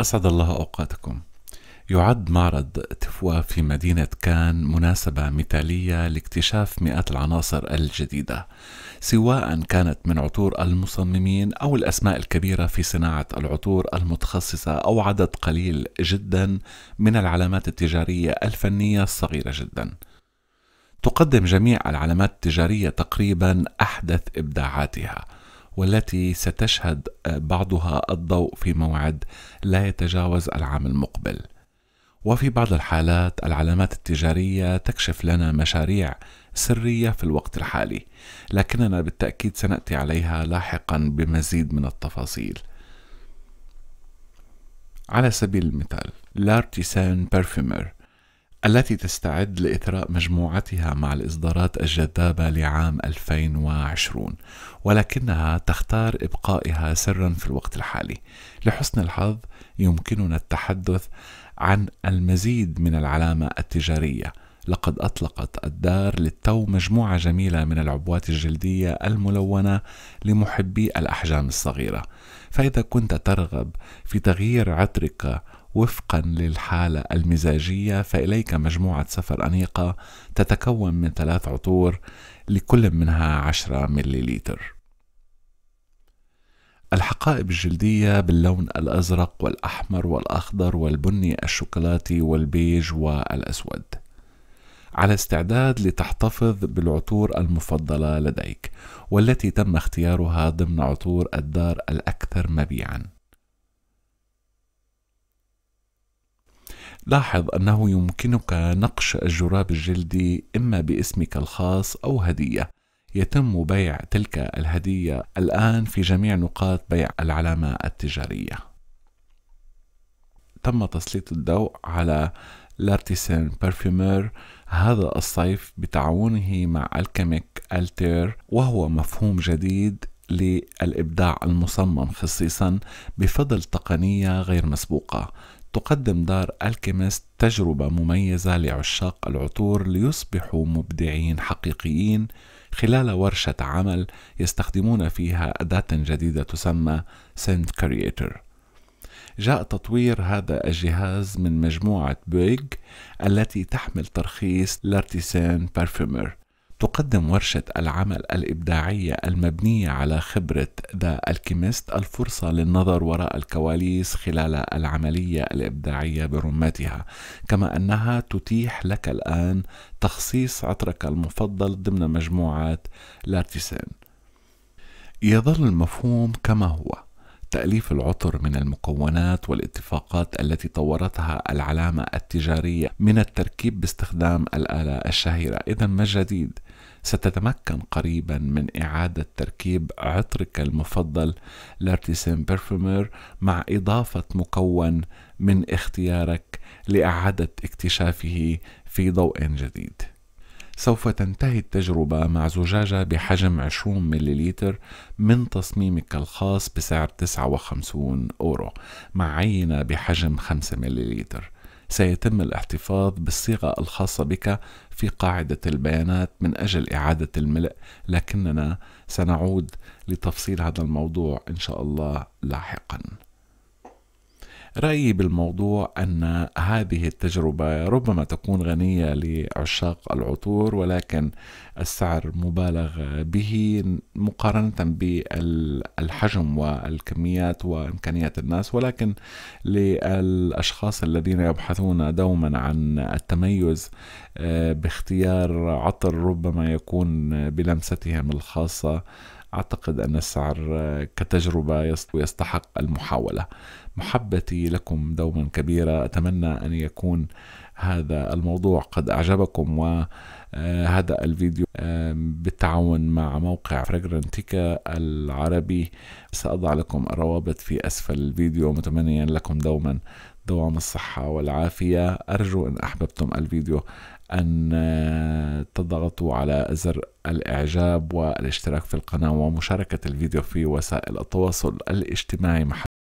أسعد الله أوقاتكم يعد معرض تفوا في مدينة كان مناسبة مثالية لاكتشاف مئات العناصر الجديدة سواء كانت من عطور المصممين أو الأسماء الكبيرة في صناعة العطور المتخصصة أو عدد قليل جدا من العلامات التجارية الفنية الصغيرة جدا تقدم جميع العلامات التجارية تقريبا أحدث إبداعاتها والتي ستشهد بعضها الضوء في موعد لا يتجاوز العام المقبل وفي بعض الحالات العلامات التجاريه تكشف لنا مشاريع سريه في الوقت الحالي لكننا بالتاكيد سناتي عليها لاحقا بمزيد من التفاصيل على سبيل المثال لارتيسان بيرفيمر التي تستعد لإثراء مجموعتها مع الإصدارات الجذابة لعام 2020 ولكنها تختار إبقائها سرا في الوقت الحالي لحسن الحظ يمكننا التحدث عن المزيد من العلامة التجارية لقد أطلقت الدار للتو مجموعة جميلة من العبوات الجلدية الملونة لمحبي الأحجام الصغيرة فإذا كنت ترغب في تغيير عطرك وفقا للحالة المزاجية فإليك مجموعة سفر أنيقة تتكون من ثلاث عطور لكل منها عشرة مليليتر الحقائب الجلدية باللون الأزرق والأحمر والأخضر والبني الشوكولاتي والبيج والأسود على استعداد لتحتفظ بالعطور المفضلة لديك والتي تم اختيارها ضمن عطور الدار الأكثر مبيعاً لاحظ أنه يمكنك نقش الجراب الجلدي إما باسمك الخاص أو هدية يتم بيع تلك الهدية الآن في جميع نقاط بيع العلامة التجارية تم تسليط الضوء على لارتيسن برفيومر هذا الصيف بتعاونه مع الكيميك التير وهو مفهوم جديد للإبداع المصمم خصيصا بفضل تقنية غير مسبوقة تقدم دار الكيميست تجربة مميزة لعشاق العطور ليصبحوا مبدعين حقيقيين خلال ورشة عمل يستخدمون فيها أداة جديدة تسمى سنت كرييتر جاء تطوير هذا الجهاز من مجموعة بيج التي تحمل ترخيص لارتيسان بارفيمر تقدم ورشة العمل الإبداعية المبنية على خبرة ذا الكيميست الفرصة للنظر وراء الكواليس خلال العملية الإبداعية برمتها، كما أنها تتيح لك الآن تخصيص عطرك المفضل ضمن مجموعة لارتيسان. يظل المفهوم كما هو، تأليف العطر من المكونات والاتفاقات التي طورتها العلامة التجارية من التركيب باستخدام الآلة الشهيرة إذا ما الجديد ستتمكن قريبا من إعادة تركيب عطرك المفضل لارتيسان برفومير مع إضافة مكون من اختيارك لإعادة اكتشافه في ضوء جديد سوف تنتهي التجربة مع زجاجة بحجم 20 مليلتر من تصميمك الخاص بسعر 59 أورو مع عينة بحجم 5 مليلتر سيتم الاحتفاظ بالصيغة الخاصة بك في قاعدة البيانات من أجل إعادة الملء لكننا سنعود لتفصيل هذا الموضوع إن شاء الله لاحقاً رأيي بالموضوع أن هذه التجربة ربما تكون غنية لعشاق العطور ولكن السعر مبالغ به مقارنة بالحجم والكميات وإمكانيات الناس ولكن للأشخاص الذين يبحثون دوما عن التميز آه، باختيار عطر ربما يكون بلمستهم الخاصة أعتقد أن السعر كتجربة يستحق المحاولة محبتي لكم دوما كبيرة أتمنى أن يكون هذا الموضوع قد أعجبكم وهذا آه، الفيديو بالتعاون مع موقع فراجرانتيكا العربي سأضع لكم الروابط في أسفل الفيديو متمنيا لكم دوما دوام الصحة والعافية أرجو إن أحببتم الفيديو أن آه، تضغطوا على زر الإعجاب والاشتراك في القناة ومشاركة الفيديو في وسائل التواصل الاجتماعي محل